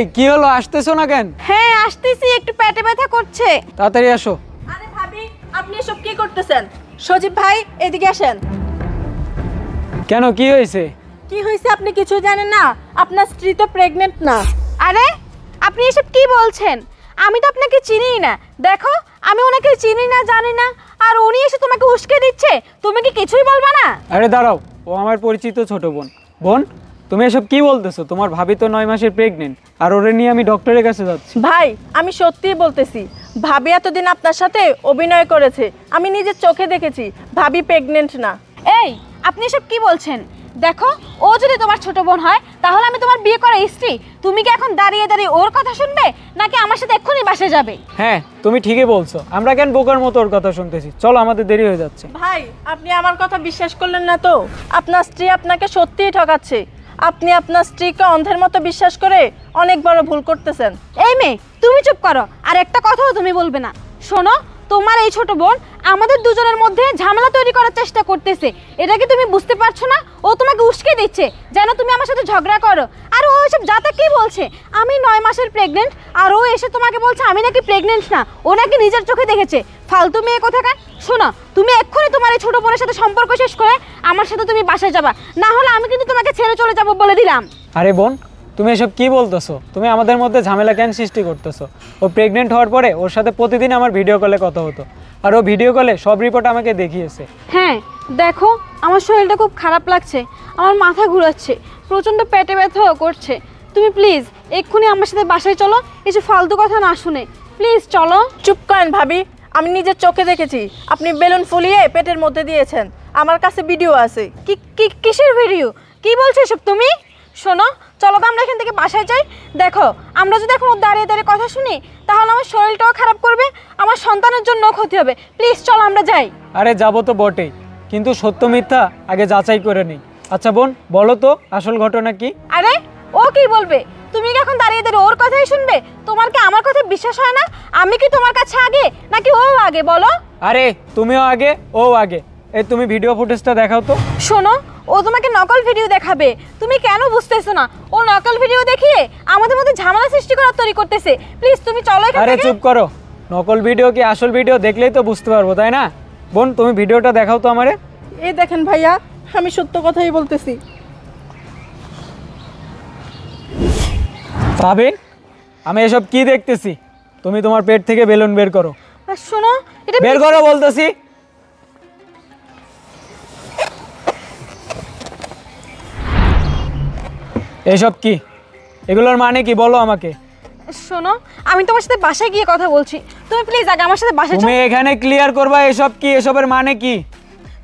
এই কি হলো আসতেছো না কেন হ্যাঁ আসতেছি একটু পেটে ব্যথা করছে তাড়াতাড়ি আসো আরে ভাবি আপনি এসব কি করতেছেন সজীব ভাই এদিকে আসেন কেন কি হয়েছে কি হয়েছে আপনি কিছু জানেন না আপনার স্ত্রী তো প্রেগনেন্ট না আরে আপনি এসব কি বলছেন আমি তো আপনাকে চিনি না দেখো আমি ওনাকে চিনি না জানি না আর উনি এসে তোমাকে উস্কে দিচ্ছে তুমি কি কিছুই বলবা না আরে দাঁড়াও ও আমার পরিচিত ছোট বোন বোন তুমি এসব কি বলতেছো তোমার ভাবি তো নয় মাসের প্রেগনেন্ট আর ওরে নিয়ে আমি ডক্টরের কাছে যাচ্ছি ভাই আমি সত্যিই বলতেছি ভাবি এতদিন আপনার সাথে অভিনয় করেছে আমি নিজের চোখে দেখেছি ভাবি প্রেগনেন্ট না এই আপনি এসব কি বলছেন দেখো ও যদি তোমার ছোট বোন হয় তাহলে আমি তোমার বিয়ে করা স্ত্রী তুমি কি এখন দাঁড়িয়ে দাঁড়িয়ে ওর কথা শুনবে নাকি আমার সাথে এক্ষুনি বাসে যাবে হ্যাঁ তুমি ঠিকই বলছো আমরা কেন বোকার মতো ওর কথা শুনতেছি চলো আমাদের দেরি হয়ে যাচ্ছে ভাই আপনি আমার কথা বিশ্বাস করলেন না তো আপনার স্ত্রী আপনাকে সত্যিই ঠকাচ্ছে আপনি আপনার স্ত্রীকে অন্ধের মতো বিশ্বাস করে অনেক বড় ভুল করতেছেন এই মেয়ে তুমি চুপ করো আর একটা কথাও তুমি বলবে না শোনো তোমার এই ছোট বোন আমাদের দুজনের মধ্যে ঝামেলা তৈরি করার চেষ্টা করতেছে এটা কি তুমি বুঝতে পারছো না ও তোমাকে উস্কে দিচ্ছে যেন তুমি আমার সাথে ঝগড়া করো আর ও এসব যাতা কি বলছে আমি নয় মাসের প্রেগনেন্ট আর ও এসে তোমাকে বলছে আমি নাকি প্রেগনেন্ট না ও নাকি নিজের চোখে দেখেছে ফালতু মেয়ে কোথাকার শোনো তুমি এক্ষুনি তোমার এই ছোটো বোনের সাথে সম্পর্ক শেষ করে আমার সাথে তুমি বাসায় যাবা না হলে আমি কিন্তু তোমাকে ছেড়ে চলে যাবো বলে দিলাম আরে বোন তুমি এসব কি বলতেছো তুমি আমাদের মধ্যে ঝামেলা কেন সৃষ্টি করতেছো ও প্রেগনেন্ট হওয়ার পরে ওর সাথে প্রতিদিন আমার ভিডিও কলে কথা হতো আর ও ভিডিও কলে সব রিপোর্ট আমাকে দেখিয়েছে হ্যাঁ দেখো আমার শরীরটা খুব খারাপ লাগছে আমার মাথা ঘুরাচ্ছে প্রচণ্ড পেটে ব্যথাও করছে তুমি প্লিজ এক্ষুনি আমার সাথে বাসায় চলো এসে ফালতু কথা না শুনে প্লিজ চলো চুপ করেন ভাবি আমি নিজের চোখে দেখেছি আপনি বেলুন ফুলিয়ে পেটের মধ্যে দিয়েছেন আমার কাছে ভিডিও আছে কি কিসের ভিডিও কি বলছো এসব তুমি শোনো চলো তো আমরা এখান থেকে বাসায় যাই দেখো আমরা যদি এখন দাঁড়িয়ে দাঁড়িয়ে কথা শুনি তাহলে আমার শরীরটাও খারাপ করবে আমার সন্তানের জন্য ক্ষতি হবে প্লিজ চলো আমরা যাই আরে যাবো তো বটে কিন্তু সত্য মিথ্যা আগে যাচাই করে নিই আচ্ছা বোন বলো তো আসল ঘটনা কি আরে ও কি বলবে তুমি কি এখন দাঁড়িয়ে দাঁড়িয়ে ওর কথাই শুনবে তোমার কি আমার কথা বিশ্বাস হয় না আমি কি তোমার কাছে আগে নাকি ও আগে বলো আরে তুমিও আগে ও আগে এই তুমি ভিডিও ফুটেজটা দেখাও তো শোনো ও তোমাকে নকল ভিডিও দেখাবে তুমি কেন বুঝতেছো না ও নকল ভিডিও দেখিয়ে আমাদের মধ্যে ঝামেলা সৃষ্টি করার তৈরি করতেছে প্লিজ তুমি চলো এখান আরে থেকে চুপ করো নকল ভিডিও কি আসল ভিডিও দেখলেই তো বুঝতে পারবো তাই না বোন তুমি ভিডিওটা দেখাও তো আমারে এই দেখেন ভাইয়া আমি সত্য কথাই বলতেছি পাবিন আমি এসব কি দেখতেছি তুমি তোমার পেট থেকে বেলুন বের করো শোনো এটা বের করো বলতেছি এসব কি এগুলোর মানে কি বলো আমাকে শোনো আমি তোমার সাথে বাসায় গিয়ে কথা বলছি তুমি প্লিজ আগে আমার সাথে বাসায় তুমি এখানে ক্লিয়ার করবা এসব কি এসবের মানে কি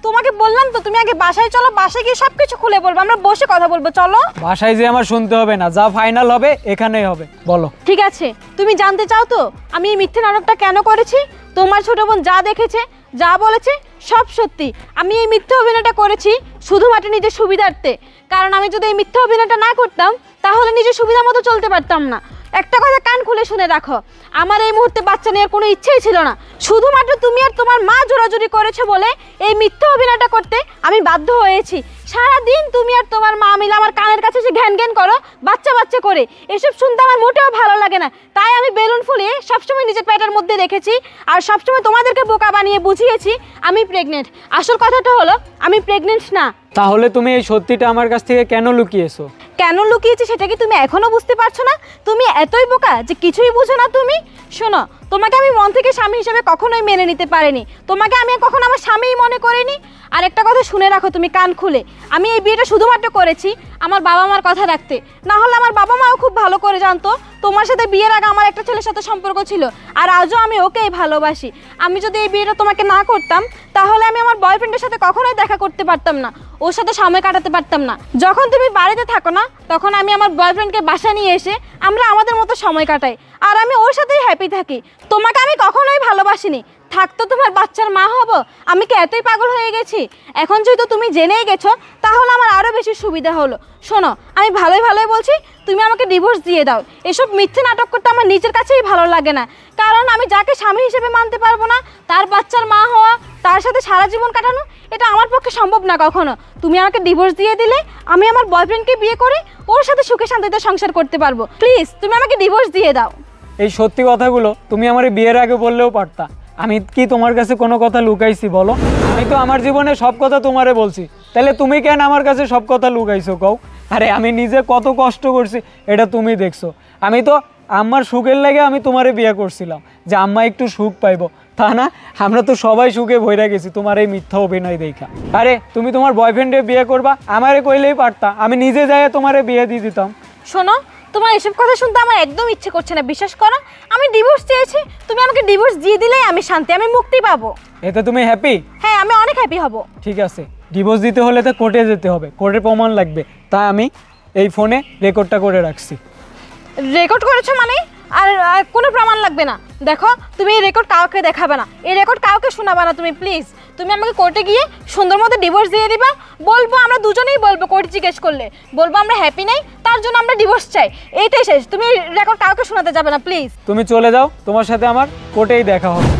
তোমাকে বললাম তো তুমি আগে বাসায় চলো বাসায় গিয়ে সবকিছু খুলে বলবো আমরা বসে কথা বলবো চলো বাসায় যে আমার শুনতে হবে না যা ফাইনাল হবে এখানেই হবে বলো ঠিক আছে তুমি জানতে চাও তো আমি এই মিথ্যে নাটকটা কেন করেছি তোমার ছোট বোন যা দেখেছে যা বলেছে সব সত্যি আমি এই মিথ্যা অভিনয়টা করেছি শুধুমাত্র নিজের সুবিধার্থে কারণ আমি যদি এই মিথ্যা অভিনয়টা না করতাম তাহলে নিজের সুবিধা মতো চলতে পারতাম না একটা কথা কান খুলে শুনে রাখো আমার এই মুহূর্তে বাচ্চা নেওয়ার কোনো ইচ্ছেই ছিল না শুধুমাত্র তুমি আর তোমার মা জোরাজুরি করেছো বলে এই মিথ্যা অভিনয়টা করতে আমি বাধ্য হয়েছি সারাদিন তুমি আর তোমার মা মিলে আমার কানের কাছে এসে ঘ্যান ঘ্যান করো বাচ্চা বাচ্চা করে এসব শুনতে আমার মোটেও ভালো লাগে না তাই আমি বেলুন ফুলিয়ে সবসময় নিজের পেটের মধ্যে রেখেছি আর সবসময় তোমাদেরকে বোকা বানিয়ে বুঝিয়েছি আমি প্রেগনেন্ট আসল কথাটা হলো আমি প্রেগনেন্ট না তাহলে তুমি এই সত্যিটা আমার কাছ থেকে কেন লুকিয়েছো কেন লুকিয়েছি সেটা কি তুমি এখনও বুঝতে পারছো না তুমি এতই বোকা যে কিছুই বুঝো না তুমি শোনো তোমাকে আমি মন থেকে স্বামী হিসেবে কখনোই মেনে নিতে পারিনি তোমাকে আমি কখনো আমার স্বামীই মনে করিনি আর একটা কথা শুনে রাখো তুমি কান খুলে আমি এই বিয়েটা শুধুমাত্র করেছি আমার বাবা মার কথা রাখতে না হলে আমার বাবা মাও খুব ভালো করে জানতো তোমার সাথে বিয়ের আগে আমার একটা ছেলের সাথে সম্পর্ক ছিল আর আজও আমি ওকেই ভালোবাসি আমি যদি এই বিয়েটা তোমাকে না করতাম তাহলে আমি আমার বয়ফ্রেন্ডের সাথে কখনোই দেখা করতে পারতাম না ওর সাথে সময় কাটাতে পারতাম না যখন তুমি বাড়িতে থাকো না তখন আমি আমার বয়ফ্রেন্ডকে বাসা নিয়ে এসে আমরা আমাদের মতো সময় কাটাই আর আমি ওর সাথেই হ্যাপি থাকি তোমাকে আমি কখনোই ভালোবাসিনি থাকতো তোমার বাচ্চার মা হব আমি কি এতই পাগল হয়ে গেছি এখন যেহেতু তুমি জেনেই গেছো তাহলে আমার আরও বেশি সুবিধা হলো শোনো আমি ভালোই ভালোই বলছি তুমি আমাকে ডিভোর্স দিয়ে দাও এসব মিথ্যে নাটক করতে আমার নিজের কাছেই ভালো লাগে না কারণ আমি যাকে স্বামী হিসেবে মানতে পারবো না তার বাচ্চার মা হওয়া তার সাথে সারা জীবন কাটানো এটা আমার পক্ষে সম্ভব না কখনো তুমি আমাকে ডিভোর্স দিয়ে দিলে আমি আমার বয়ফ্রেন্ডকে বিয়ে করে ওর সাথে সুখে শান্তিতে সংসার করতে পারবো প্লিজ তুমি আমাকে ডিভোর্স দিয়ে দাও এই সত্যি কথাগুলো তুমি আমার বিয়ের আগে বললেও পারতা আমি কি তোমার কাছে কোনো কথা লুকাইছি বলো আমি তো আমার জীবনে সব কথা তোমারে বলছি তাহলে তুমি কেন আমার কাছে সব কথা লুকাইছো কও আরে আমি নিজে কত কষ্ট করছি এটা তুমি দেখছো আমি তো আম্মার সুখের লাগে আমি তোমারে বিয়ে করছিলাম যে আম্মা একটু সুখ পাইব তা না আমরা তো সবাই সুখে ভৈরা গেছি তোমার এই মিথ্যা অভিনয় দেখা আরে তুমি তোমার বয়ফ্রেন্ডে বিয়ে করবা আমারে কইলেই পারতা আমি নিজে যাই তোমারে বিয়ে দিয়ে দিতাম শোনো তোমার এসব কথা শুনতে আমার একদম ইচ্ছে করছে না বিশ্বাস করো আমি ডিভোর্স চেয়েছি ডিভোর্স দিয়ে দিলেই আমি শান্তি আমি মুক্তি পাবো এতে তুমি হ্যাপি হ্যাঁ আমি অনেক হ্যাপি হব ঠিক আছে ডিভোর্স দিতে হলে তো কোর্টে যেতে হবে কোর্টের প্রমাণ লাগবে তাই আমি এই ফোনে রেকর্ডটা করে রাখছি রেকর্ড করেছো মানে আর কোনো প্রমাণ লাগবে না দেখো তুমি এই রেকর্ড কাউকে দেখাবে না এই রেকর্ড কাউকে শোনাবে না তুমি প্লিজ তুমি আমাকে কোর্টে গিয়ে সুন্দর মতো ডিভোর্স দিয়ে দিবা বলবো আমরা দুজনেই বলবো কোর্ট জিজ্ঞেস করলে বলবো আমরা হ্যাপি নাই তার জন্য আমরা ডিভোর্স চাই এইটাই শেষ তুমি রেকর্ড কাউকে শোনাতে যাবে না প্লিজ তুমি চলে যাও তোমার সাথে আমার কোর্টেই দেখা হবে